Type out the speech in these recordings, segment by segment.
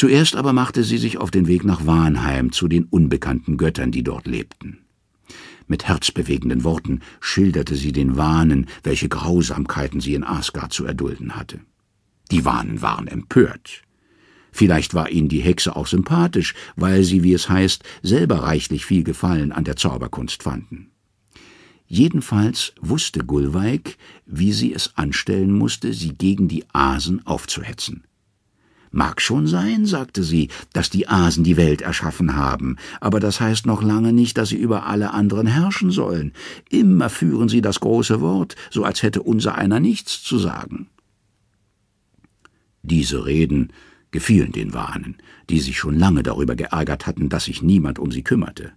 Zuerst aber machte sie sich auf den Weg nach Wahnheim zu den unbekannten Göttern, die dort lebten. Mit herzbewegenden Worten schilderte sie den Wahnen, welche Grausamkeiten sie in Asgard zu erdulden hatte. Die Wahnen waren empört. Vielleicht war ihnen die Hexe auch sympathisch, weil sie, wie es heißt, selber reichlich viel Gefallen an der Zauberkunst fanden. Jedenfalls wusste Gulweig, wie sie es anstellen musste, sie gegen die Asen aufzuhetzen. Mag schon sein, sagte sie, dass die Asen die Welt erschaffen haben, aber das heißt noch lange nicht, dass sie über alle anderen herrschen sollen. Immer führen sie das große Wort, so als hätte unser einer nichts zu sagen. Diese Reden gefielen den Wahnen, die sich schon lange darüber geärgert hatten, dass sich niemand um sie kümmerte.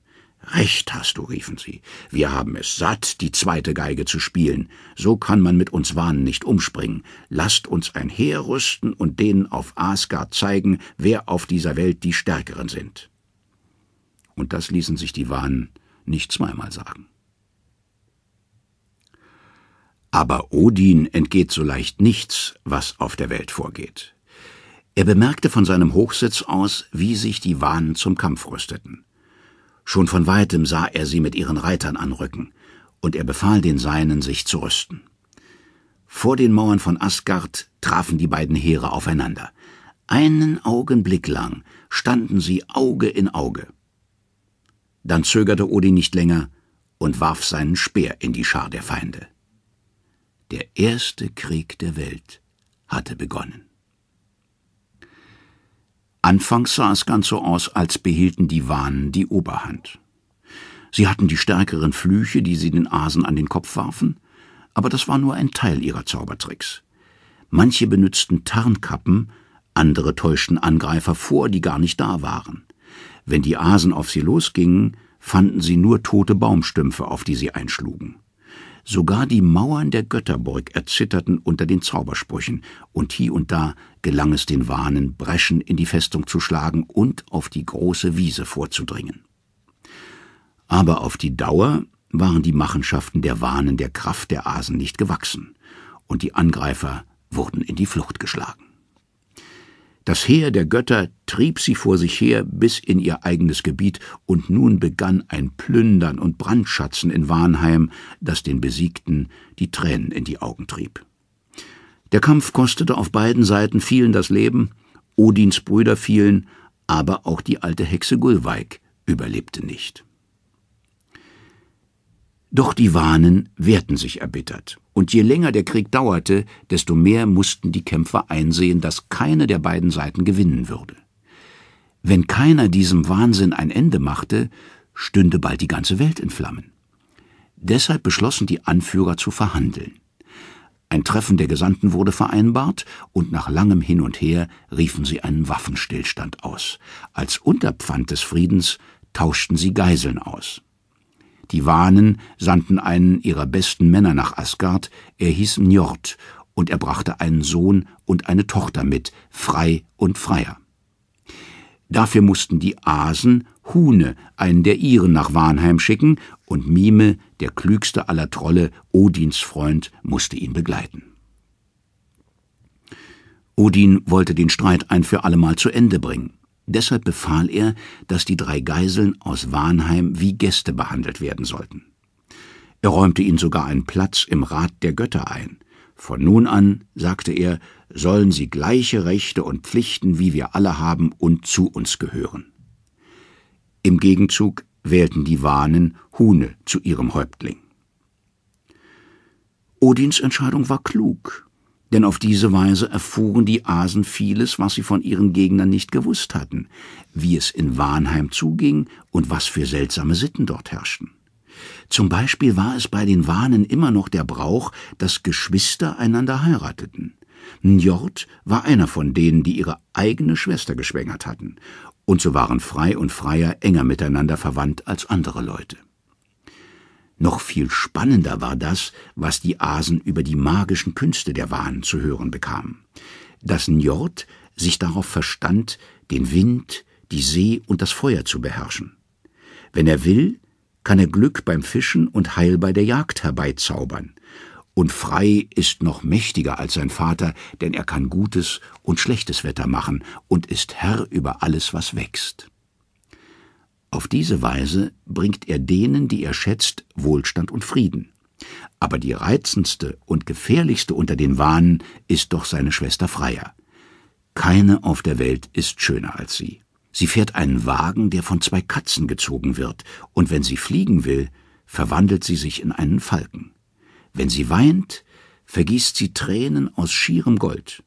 Recht hast du, riefen sie. Wir haben es satt, die zweite Geige zu spielen. So kann man mit uns Wahnen nicht umspringen. Lasst uns ein Heer rüsten und denen auf Asgard zeigen, wer auf dieser Welt die Stärkeren sind. Und das ließen sich die Wahnen nicht zweimal sagen. Aber Odin entgeht so leicht nichts, was auf der Welt vorgeht. Er bemerkte von seinem Hochsitz aus, wie sich die Wahnen zum Kampf rüsteten. Schon von weitem sah er sie mit ihren Reitern anrücken, und er befahl den Seinen, sich zu rüsten. Vor den Mauern von Asgard trafen die beiden Heere aufeinander. Einen Augenblick lang standen sie Auge in Auge. Dann zögerte Odin nicht länger und warf seinen Speer in die Schar der Feinde. Der erste Krieg der Welt hatte begonnen. Anfangs sah es ganz so aus, als behielten die Wahnen die Oberhand. Sie hatten die stärkeren Flüche, die sie den Asen an den Kopf warfen, aber das war nur ein Teil ihrer Zaubertricks. Manche benützten Tarnkappen, andere täuschten Angreifer vor, die gar nicht da waren. Wenn die Asen auf sie losgingen, fanden sie nur tote Baumstümpfe, auf die sie einschlugen. Sogar die Mauern der Götterburg erzitterten unter den Zaubersprüchen, und hie und da gelang es den Wahnen, Breschen in die Festung zu schlagen und auf die große Wiese vorzudringen. Aber auf die Dauer waren die Machenschaften der Wahnen der Kraft der Asen nicht gewachsen, und die Angreifer wurden in die Flucht geschlagen. Das Heer der Götter trieb sie vor sich her bis in ihr eigenes Gebiet, und nun begann ein Plündern und Brandschatzen in Warnheim, das den Besiegten die Tränen in die Augen trieb. Der Kampf kostete auf beiden Seiten vielen das Leben, Odins Brüder fielen, aber auch die alte Hexe Gulweig überlebte nicht. Doch die Wahnen wehrten sich erbittert. Und je länger der Krieg dauerte, desto mehr mussten die Kämpfer einsehen, dass keine der beiden Seiten gewinnen würde. Wenn keiner diesem Wahnsinn ein Ende machte, stünde bald die ganze Welt in Flammen. Deshalb beschlossen die Anführer zu verhandeln. Ein Treffen der Gesandten wurde vereinbart, und nach langem Hin und Her riefen sie einen Waffenstillstand aus. Als Unterpfand des Friedens tauschten sie Geiseln aus. Die Wanen sandten einen ihrer besten Männer nach Asgard, er hieß Njord, und er brachte einen Sohn und eine Tochter mit, frei und freier. Dafür mussten die Asen Hune, einen der ihren, nach Warnheim schicken, und Mime, der klügste aller Trolle, Odins Freund, musste ihn begleiten. Odin wollte den Streit ein für allemal zu Ende bringen. Deshalb befahl er, dass die drei Geiseln aus Warnheim wie Gäste behandelt werden sollten. Er räumte ihnen sogar einen Platz im Rat der Götter ein. Von nun an, sagte er, sollen sie gleiche Rechte und Pflichten wie wir alle haben und zu uns gehören. Im Gegenzug wählten die Wanen Hune zu ihrem Häuptling. Odins Entscheidung war klug, denn auf diese Weise erfuhren die Asen vieles, was sie von ihren Gegnern nicht gewusst hatten, wie es in Warnheim zuging und was für seltsame Sitten dort herrschten. Zum Beispiel war es bei den Wahnen immer noch der Brauch, dass Geschwister einander heirateten. Njord war einer von denen, die ihre eigene Schwester geschwängert hatten, und so waren Frei und Freier enger miteinander verwandt als andere Leute. Noch viel spannender war das, was die Asen über die magischen Künste der Wanen zu hören bekamen. Dass Njord sich darauf verstand, den Wind, die See und das Feuer zu beherrschen. Wenn er will, kann er Glück beim Fischen und Heil bei der Jagd herbeizaubern. Und Frei ist noch mächtiger als sein Vater, denn er kann gutes und schlechtes Wetter machen und ist Herr über alles, was wächst. Auf diese Weise bringt er denen, die er schätzt, Wohlstand und Frieden. Aber die reizendste und gefährlichste unter den Wahnen ist doch seine Schwester Freier. Keine auf der Welt ist schöner als sie. Sie fährt einen Wagen, der von zwei Katzen gezogen wird, und wenn sie fliegen will, verwandelt sie sich in einen Falken. Wenn sie weint, vergießt sie Tränen aus schierem Gold.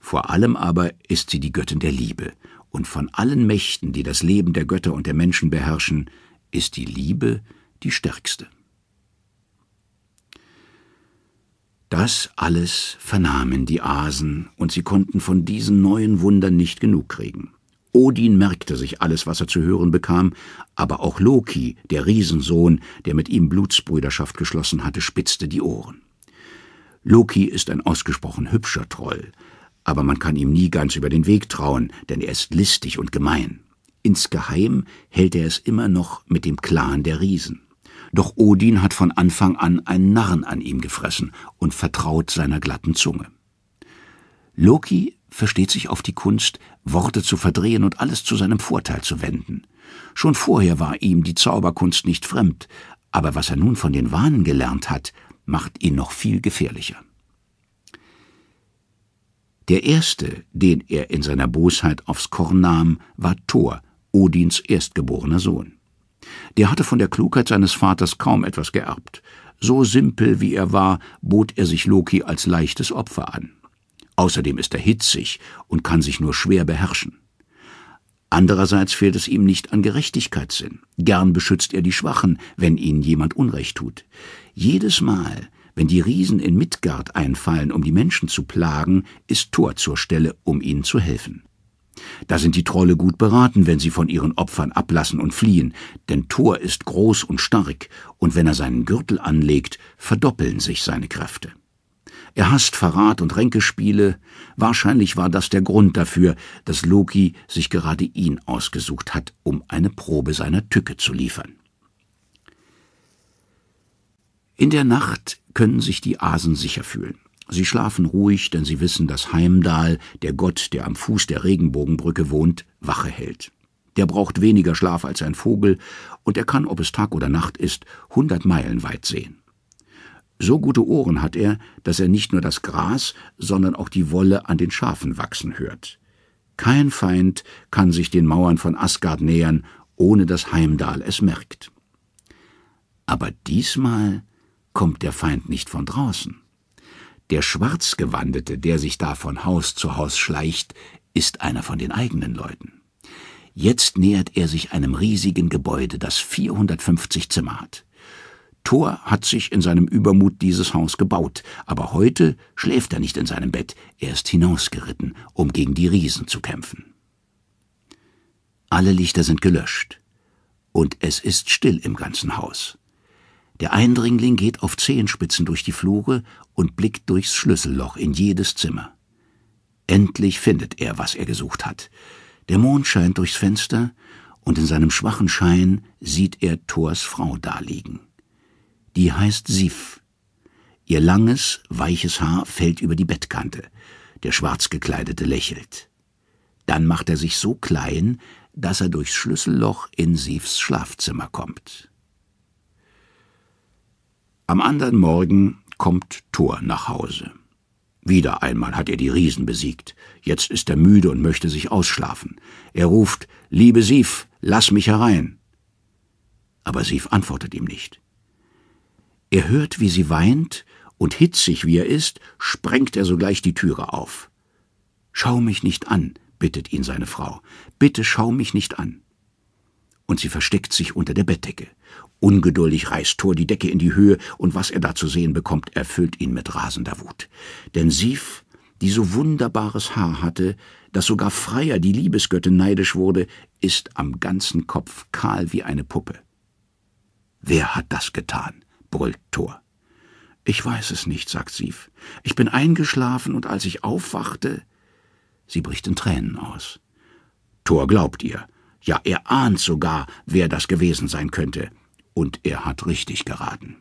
Vor allem aber ist sie die Göttin der Liebe und von allen Mächten, die das Leben der Götter und der Menschen beherrschen, ist die Liebe die stärkste. Das alles vernahmen die Asen, und sie konnten von diesen neuen Wundern nicht genug kriegen. Odin merkte sich alles, was er zu hören bekam, aber auch Loki, der Riesensohn, der mit ihm Blutsbrüderschaft geschlossen hatte, spitzte die Ohren. Loki ist ein ausgesprochen hübscher Troll, aber man kann ihm nie ganz über den Weg trauen, denn er ist listig und gemein. Insgeheim hält er es immer noch mit dem Clan der Riesen. Doch Odin hat von Anfang an einen Narren an ihm gefressen und vertraut seiner glatten Zunge. Loki versteht sich auf die Kunst, Worte zu verdrehen und alles zu seinem Vorteil zu wenden. Schon vorher war ihm die Zauberkunst nicht fremd, aber was er nun von den Wahnen gelernt hat, macht ihn noch viel gefährlicher. Der erste, den er in seiner Bosheit aufs Korn nahm, war Thor, Odins erstgeborener Sohn. Der hatte von der Klugheit seines Vaters kaum etwas geerbt. So simpel wie er war, bot er sich Loki als leichtes Opfer an. Außerdem ist er hitzig und kann sich nur schwer beherrschen. Andererseits fehlt es ihm nicht an Gerechtigkeitssinn. Gern beschützt er die Schwachen, wenn ihnen jemand Unrecht tut. Jedes Mal, wenn die Riesen in Midgard einfallen, um die Menschen zu plagen, ist Thor zur Stelle, um ihnen zu helfen. Da sind die Trolle gut beraten, wenn sie von ihren Opfern ablassen und fliehen, denn Thor ist groß und stark, und wenn er seinen Gürtel anlegt, verdoppeln sich seine Kräfte. Er hasst Verrat und Ränkespiele, wahrscheinlich war das der Grund dafür, dass Loki sich gerade ihn ausgesucht hat, um eine Probe seiner Tücke zu liefern. In der Nacht können sich die Asen sicher fühlen. Sie schlafen ruhig, denn sie wissen, dass Heimdall, der Gott, der am Fuß der Regenbogenbrücke wohnt, Wache hält. Der braucht weniger Schlaf als ein Vogel, und er kann, ob es Tag oder Nacht ist, hundert Meilen weit sehen. So gute Ohren hat er, dass er nicht nur das Gras, sondern auch die Wolle an den Schafen wachsen hört. Kein Feind kann sich den Mauern von Asgard nähern, ohne dass Heimdall es merkt. Aber diesmal kommt der Feind nicht von draußen. Der Schwarzgewandete, der sich da von Haus zu Haus schleicht, ist einer von den eigenen Leuten. Jetzt nähert er sich einem riesigen Gebäude, das 450 Zimmer hat. Thor hat sich in seinem Übermut dieses Haus gebaut, aber heute schläft er nicht in seinem Bett, er ist hinausgeritten, um gegen die Riesen zu kämpfen. Alle Lichter sind gelöscht, und es ist still im ganzen Haus. Der Eindringling geht auf Zehenspitzen durch die Flure und blickt durchs Schlüsselloch in jedes Zimmer. Endlich findet er, was er gesucht hat. Der Mond scheint durchs Fenster, und in seinem schwachen Schein sieht er Thors Frau daliegen. Die heißt Sif. Ihr langes, weiches Haar fällt über die Bettkante. Der Schwarzgekleidete lächelt. Dann macht er sich so klein, dass er durchs Schlüsselloch in Sifs Schlafzimmer kommt. Am anderen Morgen kommt Thor nach Hause. Wieder einmal hat er die Riesen besiegt. Jetzt ist er müde und möchte sich ausschlafen. Er ruft, Liebe Sief, lass mich herein. Aber Sief antwortet ihm nicht. Er hört, wie sie weint, und hitzig wie er ist, sprengt er sogleich die Türe auf. Schau mich nicht an, bittet ihn seine Frau. Bitte schau mich nicht an und sie versteckt sich unter der Bettdecke. Ungeduldig reißt Thor die Decke in die Höhe, und was er da zu sehen bekommt, erfüllt ihn mit rasender Wut. Denn Sif, die so wunderbares Haar hatte, dass sogar Freier die Liebesgöttin neidisch wurde, ist am ganzen Kopf kahl wie eine Puppe. Wer hat das getan? brüllt Thor. Ich weiß es nicht, sagt Sif. Ich bin eingeschlafen, und als ich aufwachte. Sie bricht in Tränen aus. Thor glaubt ihr ja er ahnt sogar, wer das gewesen sein könnte, und er hat richtig geraten.